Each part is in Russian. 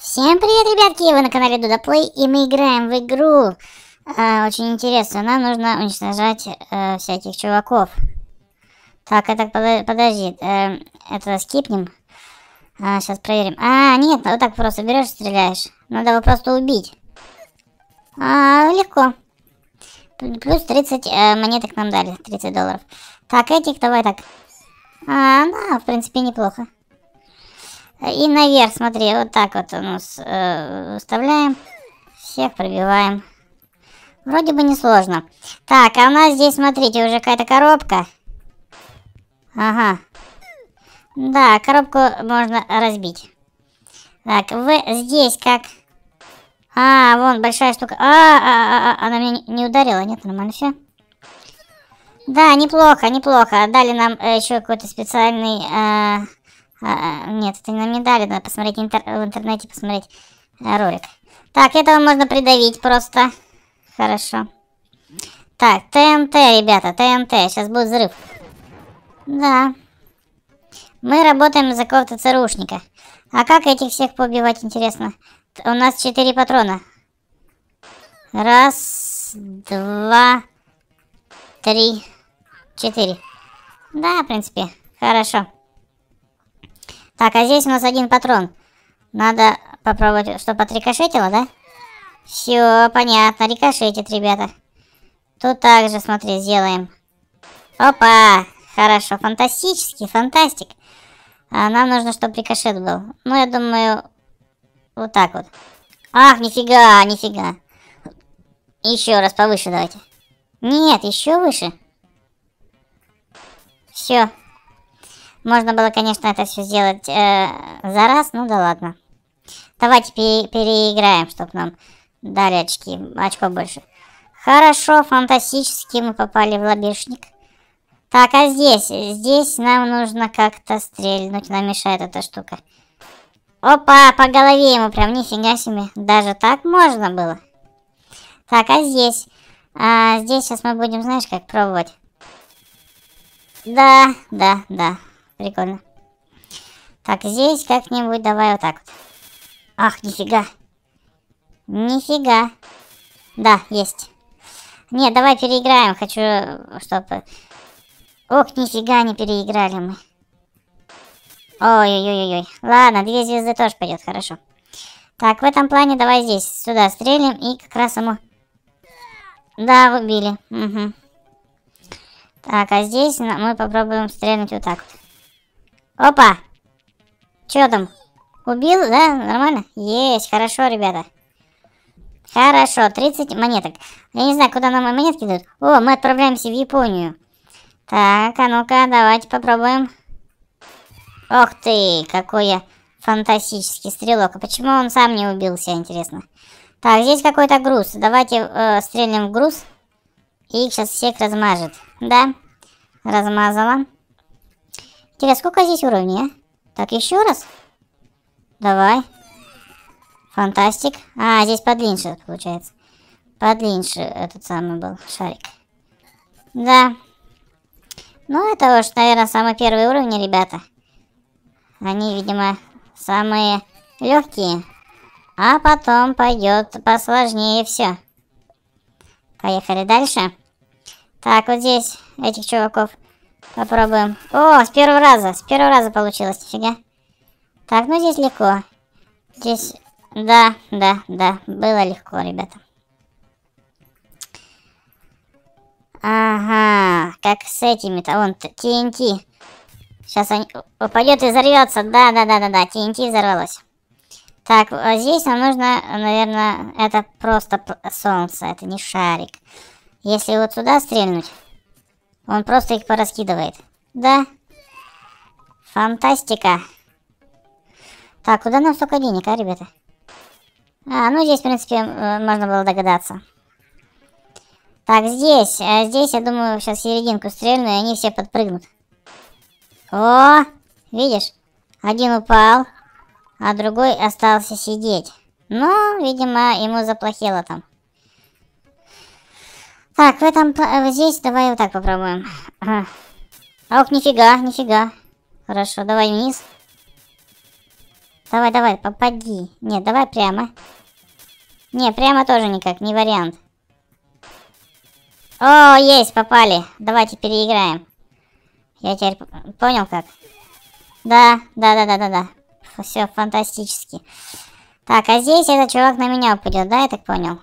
Всем привет, ребятки! Вы на канале Дуда Плей, и мы играем в игру. Э, очень интересно, нам нужно уничтожать э, всяких чуваков. Так, это под, подожди, э, это скипнем. А, сейчас проверим. А, нет, вот так просто берешь и стреляешь. Надо его просто убить. А, легко. Плюс 30 э, монеток нам дали, 30 долларов. Так, этих давай так. А, да, в принципе, неплохо. И наверх, смотри, вот так вот у нас э, вставляем. Всех пробиваем. Вроде бы несложно. Так, а у нас здесь, смотрите, уже какая-то коробка. Ага. Да, коробку можно разбить. Так, вы здесь как... А, вон большая штука. А, а, а, а она меня не ударила. Нет, нормально все. Да, неплохо, неплохо. Дали нам э, еще какой-то специальный... Э а, нет, это не на медали, надо посмотреть интер в интернете, посмотреть э, ролик. Так, этого можно придавить просто. Хорошо. Так, ТНТ, ребята, ТНТ. Сейчас будет взрыв. Да. Мы работаем за какого-то ЦРУшника. А как этих всех поубивать, интересно? У нас 4 патрона. Раз, два, три, четыре. Да, в принципе, хорошо. Так, а здесь у нас один патрон. Надо попробовать, чтобы отрикошетило, да? Все, понятно, рикошетит, ребята. Тут также, смотри, сделаем. Опа! Хорошо, фантастический, фантастик. А нам нужно, чтобы рикошет был. Ну, я думаю, вот так вот. Ах, нифига, нифига. Еще раз повыше давайте. Нет, еще выше. Все, можно было, конечно, это все сделать э, за раз, ну да ладно. Давайте пере переиграем, чтобы нам дали очки, очко больше. Хорошо, фантастически мы попали в лобешник. Так, а здесь? Здесь нам нужно как-то стрельнуть, нам мешает эта штука. Опа, по голове ему прям, нифига себе. Даже так можно было. Так, а здесь? А, здесь сейчас мы будем, знаешь, как пробовать. Да, да, да. Прикольно. Так, здесь как-нибудь давай вот так вот. Ах, нифига. Нифига. Да, есть. Не, давай переиграем. Хочу, чтобы... Ох, нифига не переиграли мы. Ой-ой-ой-ой. Ладно, две звезды тоже пойдет, хорошо. Так, в этом плане давай здесь, сюда стрелим и как раз ему... Да, убили. Угу. Так, а здесь мы попробуем стрельнуть вот так вот. Опа! Чё там? Убил, да? Нормально? Есть, хорошо, ребята. Хорошо, 30 монеток. Я не знаю, куда нам монетки идут. О, мы отправляемся в Японию. Так, а ну-ка, давайте попробуем. Ох ты, какой я фантастический стрелок. А почему он сам не убился, интересно? Так, здесь какой-то груз. Давайте э, стрельнем в груз. И их сейчас всех размажет. Да, размазала. Тебе сколько здесь уровней, а? Так, еще раз? Давай. Фантастик. А, здесь подлиннее получается. Подлиннее этот самый был шарик. Да. Ну, это уж, наверное, самые первые уровни, ребята. Они, видимо, самые легкие. А потом пойдет посложнее все. Поехали дальше. Так, вот здесь этих чуваков Попробуем. О, с первого раза. С первого раза получилось. Фига. Так, ну здесь легко. Здесь... Да, да, да. Было легко, ребята. Ага. Как с этими-то. Вон, ТНТ. Сейчас он упадет и взорвется. Да, да, да, да, да. ТНТ взорвалось. Так, а здесь нам нужно, наверное, это просто солнце, это не шарик. Если вот сюда стрельнуть, он просто их пораскидывает. Да. Фантастика. Так, куда нам столько денег, а, ребята? А, ну здесь, в принципе, э, можно было догадаться. Так, здесь. Э, здесь, я думаю, сейчас серединку стрельну, и они все подпрыгнут. О, видишь? Один упал, а другой остался сидеть. Но, ну, видимо, ему заплохело там. Так, в этом... Э, здесь давай вот так попробуем. Ох, нифига, нифига. Хорошо, давай вниз. Давай, давай, попади. Нет, давай прямо. Не, прямо тоже никак, не вариант. О, есть, попали. Давайте переиграем. Я теперь понял как. Да, да, да, да, да, да. Все фантастически. Так, а здесь этот чувак на меня упадет, да, я так понял?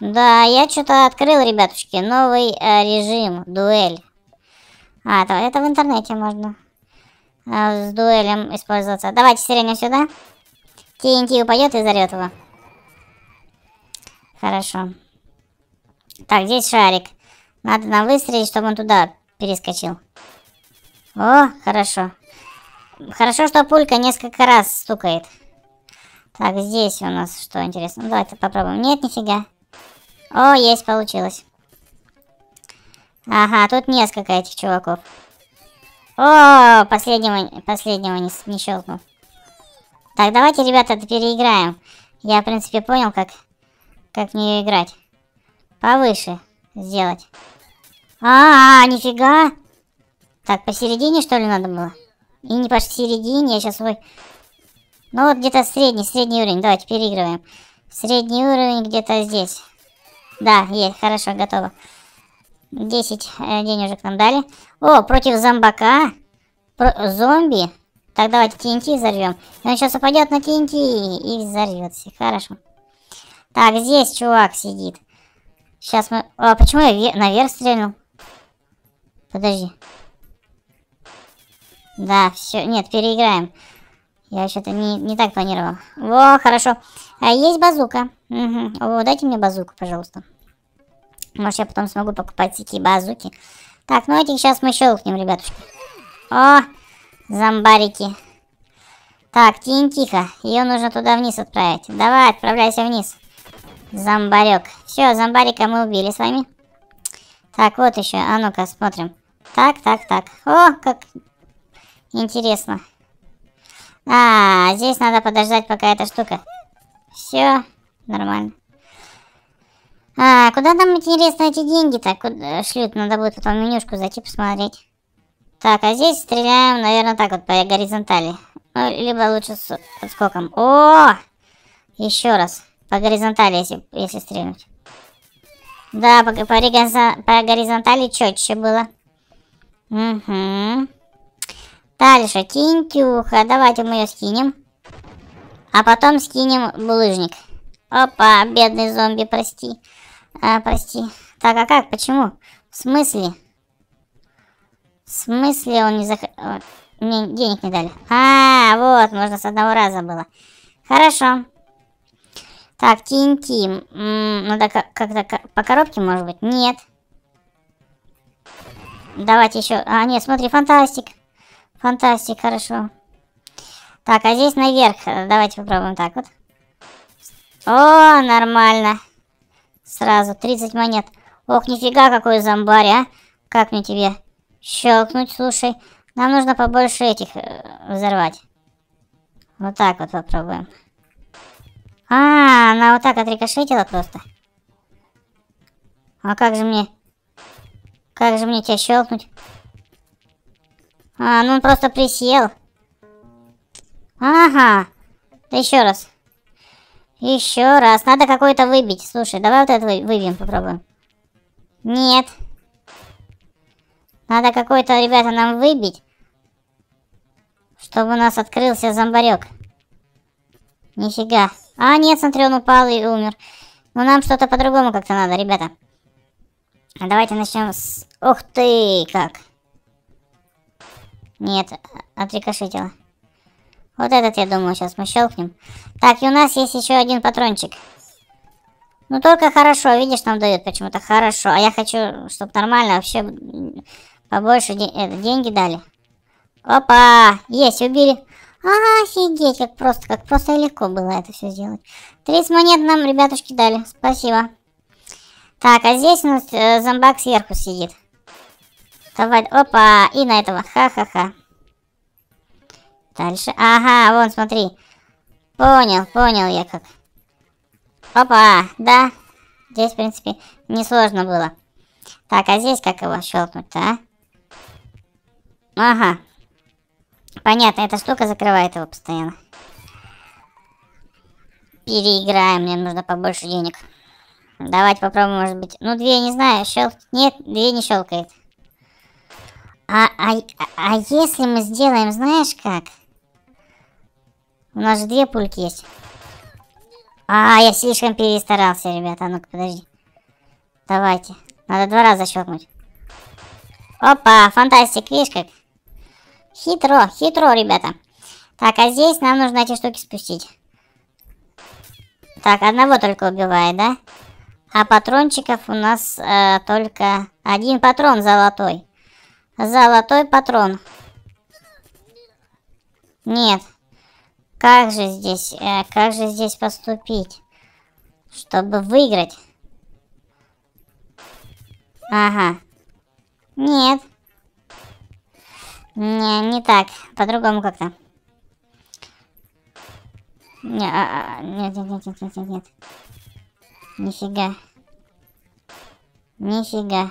Да, я что-то открыл, ребятушки, новый э, режим, дуэль. А, это, это в интернете можно э, с дуэлем использоваться. Давайте сирену сюда. ТНТ упадет и зарет его. Хорошо. Так, здесь шарик. Надо нам выстрелить, чтобы он туда перескочил. О, хорошо. Хорошо, что пулька несколько раз стукает. Так, здесь у нас что интересно? давайте попробуем. Нет, нифига. О, есть, получилось. Ага, тут несколько этих чуваков. О, последнего, последнего не, не щелкнул. Так, давайте, ребята, переиграем. Я, в принципе, понял, как, как в нее играть. Повыше сделать. А, -а, а, нифига. Так, посередине, что ли, надо было? И не посередине, я а сейчас свой... Ну, вот где-то средний, средний уровень. Давайте переигрываем. Средний уровень где-то здесь. Да, есть, хорошо, готово. 10 э, денежек нам дали. О, против зомбака. Про зомби. Так, давайте ТНТ взорвем. он сейчас упадет на ТНТ и взорвется. Хорошо. Так, здесь чувак сидит. Сейчас мы... А, почему я наверх стрельнул? Подожди. Да, все. Нет, переиграем. Я что-то не, не так планировал. Во, хорошо. Хорошо. А есть базука. Угу. О, дайте мне базуку, пожалуйста. Может, я потом смогу покупать всякие базуки. Так, ну этих сейчас мы щелкнем, ребятушки. О, зомбарики. Так, тень тихо. Ее нужно туда вниз отправить. Давай, отправляйся вниз. Зомбарек. Все, зомбарика мы убили с вами. Так, вот еще. А ну-ка, смотрим. Так, так, так. О, как интересно. А, здесь надо подождать, пока эта штука все нормально. А, куда нам, интересно, эти деньги-то э, шлют? Надо будет потом менюшку зайти посмотреть. Так, а здесь стреляем, наверное, так вот по горизонтали. Ну, либо лучше с отскоком. О! Еще раз. По горизонтали, если, если стрельнуть. Да, по, по, по горизонтали четче было. Угу. Дальше, кинтюха. Давайте мы ее скинем. А потом скинем булыжник. Опа, бедный зомби, прости. А, прости. Так, а как? Почему? В смысле? В смысле он не зах... Мне денег не дали. А, вот, можно с одного раза было. Хорошо. Так, TNT. Надо как-то как по коробке, может быть? Нет. Давайте еще... А, нет, смотри, фантастик. Фантастик, хорошо. Так, а здесь наверх. Давайте попробуем так вот. О, нормально. Сразу 30 монет. Ох, нифига, какой зомбарь, а. Как мне тебе щелкнуть, слушай. Нам нужно побольше этих э, взорвать. Вот так вот попробуем. А, она вот так отрикошетила просто. А как же мне... Как же мне тебя щелкнуть? А, ну он просто присел. Ага. Еще раз. Еще раз. Надо какой-то выбить. Слушай, давай вот это выбьем, попробуем. Нет. Надо какой-то, ребята, нам выбить. Чтобы у нас открылся зомбарек. Нифига. А, нет, смотри, он упал и умер. Но ну, нам что-то по-другому как-то надо, ребята. А давайте начнем с... Ух ты, как. Нет, отрикошетило. Вот этот, я думаю, сейчас мы щелкнем. Так, и у нас есть еще один патрончик. Ну, только хорошо. Видишь, нам дают почему-то хорошо. А я хочу, чтобы нормально вообще побольше де это, деньги дали. Опа! Есть, убили. Офигеть, как просто, как просто и легко было это все сделать. 30 монет нам, ребятушки, дали. Спасибо. Так, а здесь у нас э, зомбак сверху сидит. Давай, опа, и на этого. Ха-ха-ха. Дальше. Ага, вон, смотри. Понял, понял я как. Опа, да. Здесь, в принципе, несложно было. Так, а здесь как его щелкнуть-то, а? Ага. Понятно, эта штука закрывает его постоянно. Переиграем, мне нужно побольше денег. Давайте попробуем, может быть. Ну, две, не знаю, щелкнет. Нет, две не щелкает. А, а, а если мы сделаем, знаешь как? У нас же две пульки есть. А, я слишком перестарался, ребята. А ну-ка, подожди. Давайте. Надо два раза щелкнуть. Опа, фантастик, видишь как? Хитро, хитро, ребята. Так, а здесь нам нужно эти штуки спустить. Так, одного только убивает, да? А патрончиков у нас э, только один патрон золотой. Золотой патрон. Нет, как же здесь, э, как же здесь поступить, чтобы выиграть? Ага. Нет. Не, не так. По-другому как-то. Не, а, а, нет, а, нет, нет, нет, нет, нет, нет. Нифига. Нифига.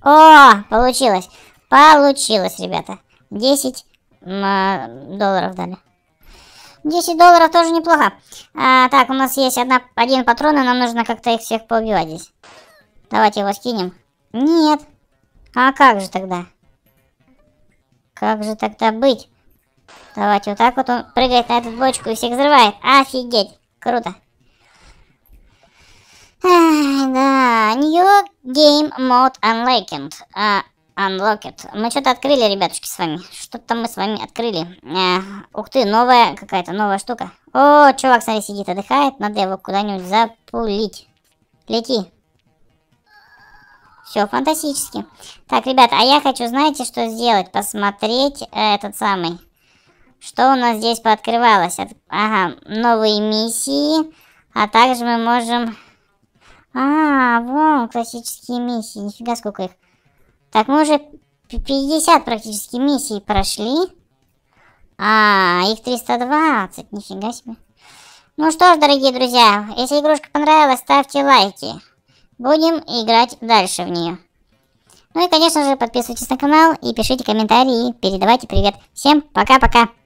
О, получилось. Получилось, ребята. 10 э, долларов дали. 10 долларов тоже неплохо. А, так, у нас есть одна, один патрон, и нам нужно как-то их всех поубивать здесь. Давайте его скинем. Нет. А как же тогда? Как же тогда быть? Давайте вот так вот он прыгает на эту бочку и всех взрывает. Офигеть. Круто. Ах, да, New Game Mode Unlocked. А, Unlock it. Мы что-то открыли, ребятушки, с вами. Что-то мы с вами открыли. Э, ух ты, новая какая-то, новая штука. О, чувак, смотри, сидит, отдыхает. Надо его куда-нибудь запулить. Лети. Все фантастически. Так, ребят, а я хочу, знаете, что сделать? Посмотреть э, этот самый. Что у нас здесь пооткрывалось? От... Ага, новые миссии. А также мы можем... А, вон, классические миссии. Нифига сколько их. Так мы уже 50 практически миссий прошли. А, их 320, нифига себе. Ну что ж, дорогие друзья, если игрушка понравилась, ставьте лайки. Будем играть дальше в нее. Ну и, конечно же, подписывайтесь на канал и пишите комментарии, передавайте привет. Всем пока-пока.